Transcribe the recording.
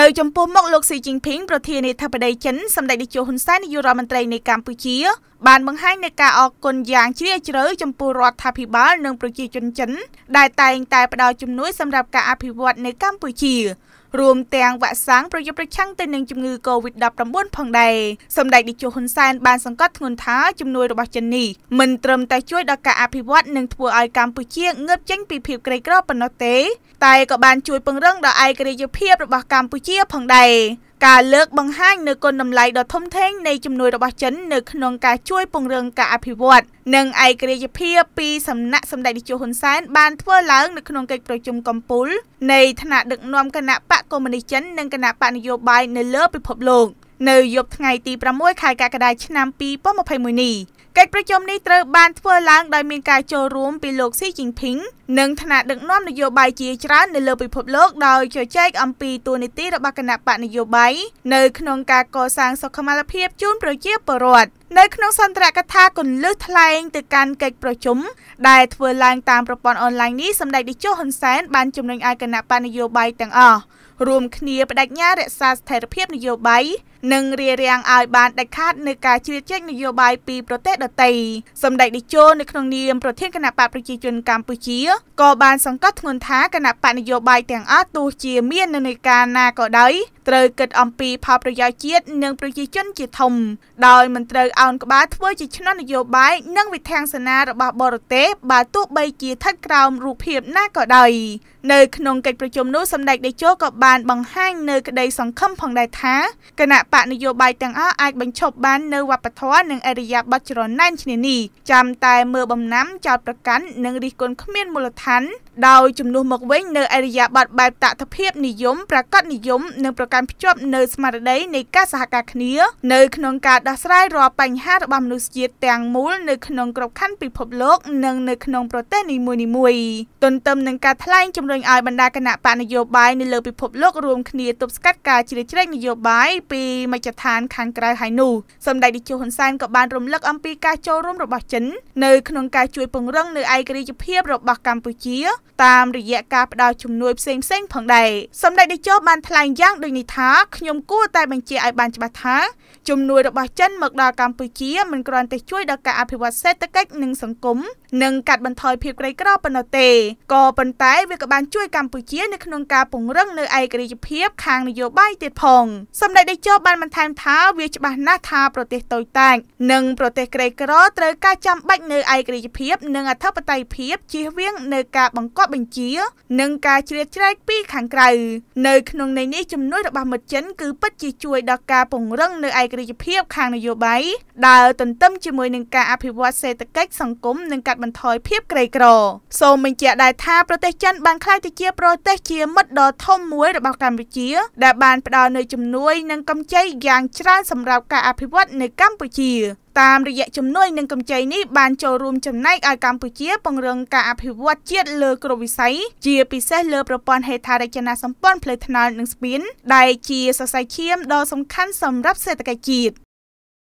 នៅចំពោះមុខលោកស៊ីជីងពីងប្រធានាធិបតីចិនសម្ដេចនាយកហ៊ុនសែននាយករដ្ឋមន្ត្រីនៃកម្ពុជា បានបង្ហាញនូវការអរគុណយ៉ាងជ្រាលជ្រៅចំពោះរដ្ឋាភិបាលនិងប្រជាជនចិន ដែលតែងតែផ្តល់ជំនួយសម្រាប់ការអភិវឌ្ឍនៅកម្ពុជារួមទាំងវ៉ាក់សាំងប្រយុទ្ធប្រឆាំងទៅនឹងជំងឺ Covid-19 ផងដែរសម្ដេចនាយកហ៊ុនសែនបានសង្កត់ធ្ងន់ថាជំនួយរបស់ចិននេះមិនត្រឹមតែជួយដល់ការអភិវឌ្ឍនិងធ្វើឲ្យកម្ពុជាងើបចេញពីភាពក្រីក្រប៉ុណ្ណោះទេ តែក៏បានជួយ ពង្រឹងដល់ឯករាជ្យភាពរបស់កម្ពុជាផងដែរការលើកបង្ហាញនៅគុណតម្លៃដ៏ធំធេងនៃជំនួយរបស់ចិននៅក្នុងការជួយពង្រឹងការអភិវឌ្ឍនិងឯករាជ្យភាពពីសំណាក់សម្ដេចនាយកហ៊ុនសែនបានធ្វើឡើងនៅក្នុងកិច្ចប្រជុំកំពូលនៃថ្នាក់ដឹកនាំគណៈបកកុម្មុយនីសចិននិងគណៈបកនយោបាយនៅលើពិភពលោកនៅយប់ថ្ងៃទី6ខែកក្កដាឆ្នាំ2021នេះកិច្ចប្រជុំនេះត្រូវបានធ្វើឡើងដោយមានការចូលរួមពីលោកស៊ីជីងភីងនិងថ្នាក់ដឹកនាំនយោបាយជាច្រើននៅលើពិភពលោកដោយជជែកអំពីទួលនីតិរបស់គណៈបកនយោបាយនៅក្នុងការកសាងសុខុមាលភាពជូនប្រជាពលរដ្ឋនៅក្នុងសន្ទរកថាគន្លឹះថ្លែងទៅកាន់កិច្ចប្រជុំដែលធ្វើឡើងតាមប្រព័ន្ធអនឡាញនេះសម្ដេចតេជោហ៊ុនសែនបានជំរុញឲ្យគណៈបកនយោបាយទាំងអស់រួមគ្នាបដិញ្ញារក្សាស្ថិរភាពនយោបាយនិងរារាំងឲ្យបានដាច់ខាតនៃការជ្រៀតជែកនយោបាយពី ប្រទេសដទៃសម្ដេចតេជោនៅក្នុងនាមប្រធានគណៈបកប្រជាជន កម្ពុជាក៏បានសង្កត់ធ្ងន់ថាគណៈបកនយោបាយទាំងអស់ទោះជាមាននិន្នាការណាក៏ដោយត្រូវគិតអំពីផលប្រយោជន៍ជាតិនិងប្រជាជនជាធំដោយមិនត្រូវអោនក្បាលធ្វើជាឆ្នោតនយោបាយនិងវិធានសេនារបស់បរទេសបើទោះបីជាថិតក្រោមរូបភាពណាក៏ដោយនៅក្នុងកិច្ចប្រជុំនោះសម្ដេចតេជោក៏បានបង្ហាញនៅក្តីសង្ឃឹមផងដែរថាគណៈបកនយោបាយទាំងអស់អាចបញ្ឈប់បាននៅវប្បធម៌និងអរិយាប័ត្រច្រណែនឈ្នានីចាំតែមើលបំណាំចោតប្រកាន់និងរិះគន់គ្មានមូលដ្ឋានដោយជំនួសមកវិញនៅអរិយាប័ត្របែបតថភាពនិយម ប្រកបនិយមនិងប្រកាន់ភ្ជាប់នៅស្មារតីនៃការសហការគ្នានៅក្នុងការដោះស្រាយរាល់បញ្ហារបស់មនុស្សជាតិទាំងមូលនៅក្នុងក្របខ័ណ្ឌពិភពលោកនិងនៅក្នុងប្រទេសនីមួយៗទន្ទឹមនឹងការថ្លែងជំរុញឲ្យបណ្ដាគណៈបកនយោបាយនៅលើពិភពលោករួមគ្នាទប់ស្កាត់ការជ្រៀតជ្រែកនយោបាយពីមជ្ឈដ្ឋានខាងក្រៅហើយនោះសម្ដេចតេជោហ៊ុនសែនក៏បានរំលឹកអំពីការចូលរួមរបស់ចិននៅក្នុងការជួយពង្រឹងនៅឯករាជ្យភាពរបស់កម្ពុជាតាមរយៈការផ្ដល់ជំនួយផ្សេងផ្សេង ផងដែរសម្ដេចតេជោបានថ្លែងយ៉ាង ដូចនេះថាខ្ញុំគួរតែបញ្ជាឲ្យបានច្បាស់ថា ជំនួយរបស់ចិនមកដល់កម្ពុជាមិនគ្រាន់តែជួយដល់ការអភិវឌ្ឍសេដ្ឋកិច្ចនិងសង្គមនិងកាត់បន្ថយភាពក្រីក្រប៉ុណ្ណោះទេក៏ប៉ុន្តែវាក៏បានជួយកម្ពុជានៅក្នុងការពង្រឹងនៅឯករាជ្យភាព ខាងនយោបាយទៀតផង សម្ដេចតេជោបានបន្ថែមថាវាច្បាស់ណាស់ថាប្រទេសតូចតាចនិងប្រទេសក្រីក្រត្រូវការចាំបាច់នៅឯករាជ្យភាព និងអធិបតេយ្យភាពជៀសវាង នៅការបង្កប់បញ្ជា និងការជ្រៀតជ្រែកពី ខាងក្រៅនៅក្នុងន័យនេះជំនួយរបស់មិត្តចិនគឺពិតជាជួយដល់ការពង្រឹងនៅឯករាជ្យភាព ខាងនយោបាយដែលទន្ទឹមជាមួយនឹងការអភិវឌ្ឍសេដ្ឋកិច្ចសង្គមនិងកាត់បន្ថយភាពក្រីក្រសូមបញ្ជាក់ដែរថាប្រទេសចិនបានក្លាយទៅជាប្រទេសជាមិត្តដ៏ធំមួយរបស់កម្ពុជា ដែលបានផ្ដល់នូវជំនួយនិងកម្ចីយ៉ាងច្រើនសម្រាប់ការអភិវឌ្ឍនៅកម្ពុជាតាមរយៈជំនួយនិងកម្ចីនេះបានចូលរួមចំណែកឲ្យកម្ពុជាពង្រឹងការអភិវឌ្ឍជាតិលើគ្រប់វិស័យជាពិសេសលើប្រព័ន្ធហេដ្ឋារចនាសម្ព័ន្ធផ្លូវថ្នល់និងស្ពានដែលជាសរសៃឈាមដ៏សំខាន់សម្រាប់សេដ្ឋកិច្ចជាតិ